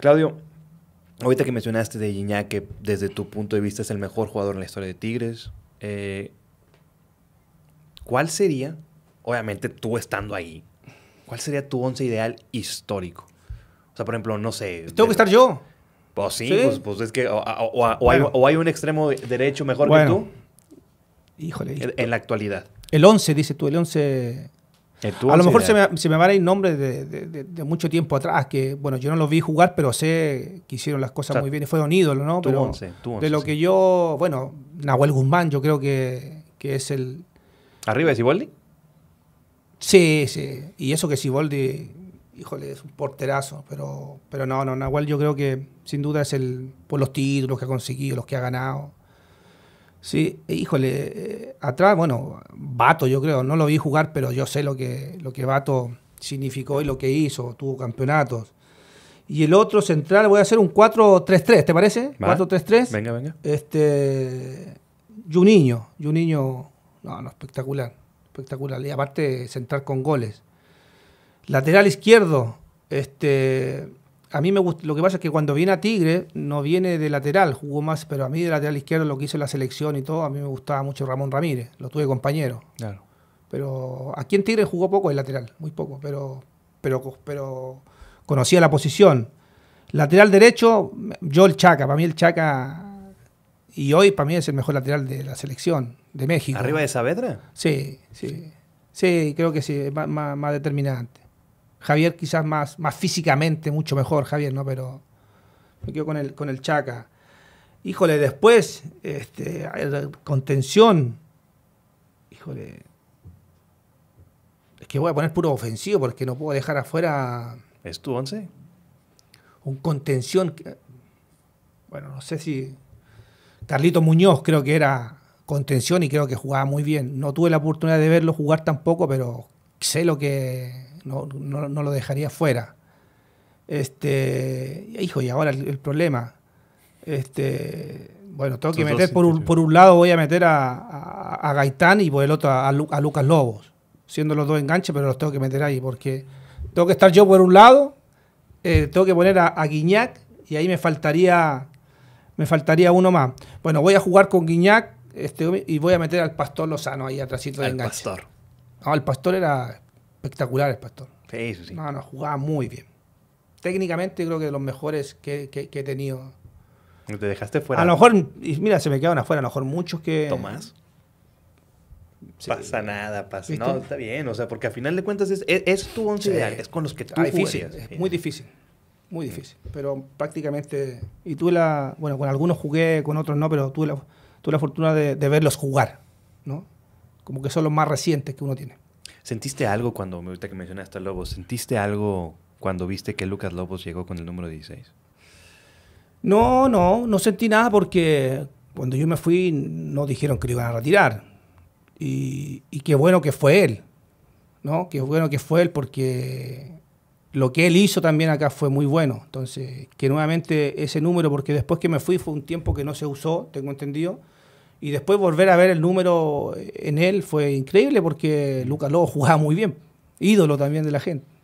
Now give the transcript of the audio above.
Claudio, ahorita que mencionaste de Iñá que desde tu punto de vista es el mejor jugador en la historia de Tigres, eh, ¿cuál sería, obviamente tú estando ahí, cuál sería tu once ideal histórico? O sea, por ejemplo, no sé. Pues tengo que estar yo. Pues sí, pues, pues, es que o, hay, un extremo derecho mejor que tú. Híjole. En, la actualidad. El 11, dice tú, el 11 a lo mejor se me, se me, van a ir nombres de, mucho tiempo atrás, que bueno, yo no los vi jugar, pero sé que hicieron las cosas muy bien. Fue un ídolo, ¿no? Pero de lo que yo, bueno, Nahuel Guzmán, yo creo que, es el... ¿Arriba de Siboldi? Sí, sí. Y eso que Siboldi, híjole, es un porterazo, pero, pero no, no, Nahuel yo creo que sin duda es el, por los títulos que ha conseguido, los que ha ganado. Sí, e, híjole, eh, atrás, bueno, Bato yo creo, no lo vi jugar, pero yo sé lo que, lo que Bato significó y lo que hizo, tuvo campeonatos. Y el otro central, voy a hacer un 4-3-3, ¿te parece? 4-3-3. Venga, venga. Este, un niño no, no, espectacular, espectacular. Y aparte central con goles. Lateral izquierdo, este, a mí me gusta, lo que pasa es que cuando viene a Tigre, no viene de lateral, jugó más, pero a mí de lateral izquierdo lo que hizo la selección y todo, a mí me gustaba mucho Ramón Ramírez, lo tuve compañero. Claro. Pero aquí en Tigre jugó poco de lateral, muy poco, pero, pero, pero conocía la posición. Lateral derecho, yo el Chaca, para mí el Chaca, y hoy para mí es el mejor lateral de la selección de México. ¿Arriba de Saavedra? Sí, sí. Sí, creo que sí, más, más determinante. Javier quizás más, más físicamente, mucho mejor Javier, ¿no? Pero me quedo con el, con el Chaca. Híjole, después, este, contención. Híjole. Es que voy a poner puro ofensivo porque no puedo dejar afuera. ¿Es tu once? Un contención. bueno, no sé si. Carlito Muñoz creo que era contención y creo que jugaba muy bien. No tuve la oportunidad de verlo jugar tampoco, pero sé lo que no, no, lo dejaría fuera. Este, hijo, y ahora el, problema. Este, bueno, tengo que meter por un, lado, voy a meter a, a, Gaitán y por el otro a, Lucas Lobos, siendo los dos enganches, pero los tengo que meter ahí porque tengo que estar yo por un lado, eh, tengo que poner a, Guiñac y ahí me faltaría, me faltaría uno más. Bueno, voy a jugar con Guiñac este, y voy a meter al Pastor Lozano ahí atrásito de enganche. No, el Pastor era espectacular, el Pastor. Sí, sí, sí. No, no, jugaba muy bien. Técnicamente creo que de los mejores que, he tenido. te dejaste fuera? A lo mejor, mira, se me quedaron afuera, a lo mejor muchos que... Tomás. Pasa nada, pasa. No, está bien, o sea, porque al final de cuentas es, tu once ideal, es con los que ah, tú difícil, Es muy difícil, muy difícil. Pero prácticamente. Y tuve la. Bueno, con algunos jugué, con otros no, pero tuve la, tuve la fortuna de, de verlos jugar, ¿no? como que son los más recientes que uno tiene. ¿Sentiste algo cuando, me ahorita que mencionaste a Lobos, ¿sentiste algo cuando viste que Lucas Lobos llegó con el número 16? No, no, no sentí nada porque cuando yo me fui no dijeron que lo iban a retirar. Y, y qué bueno que fue él, ¿no? Qué bueno que fue él porque lo que él hizo también acá fue muy bueno. Entonces, que nuevamente ese número, porque después que me fui fue un tiempo que no se usó, tengo entendido y después volver a ver el número en él fue increíble porque Lucas Lobo jugaba muy bien, ídolo también de la gente.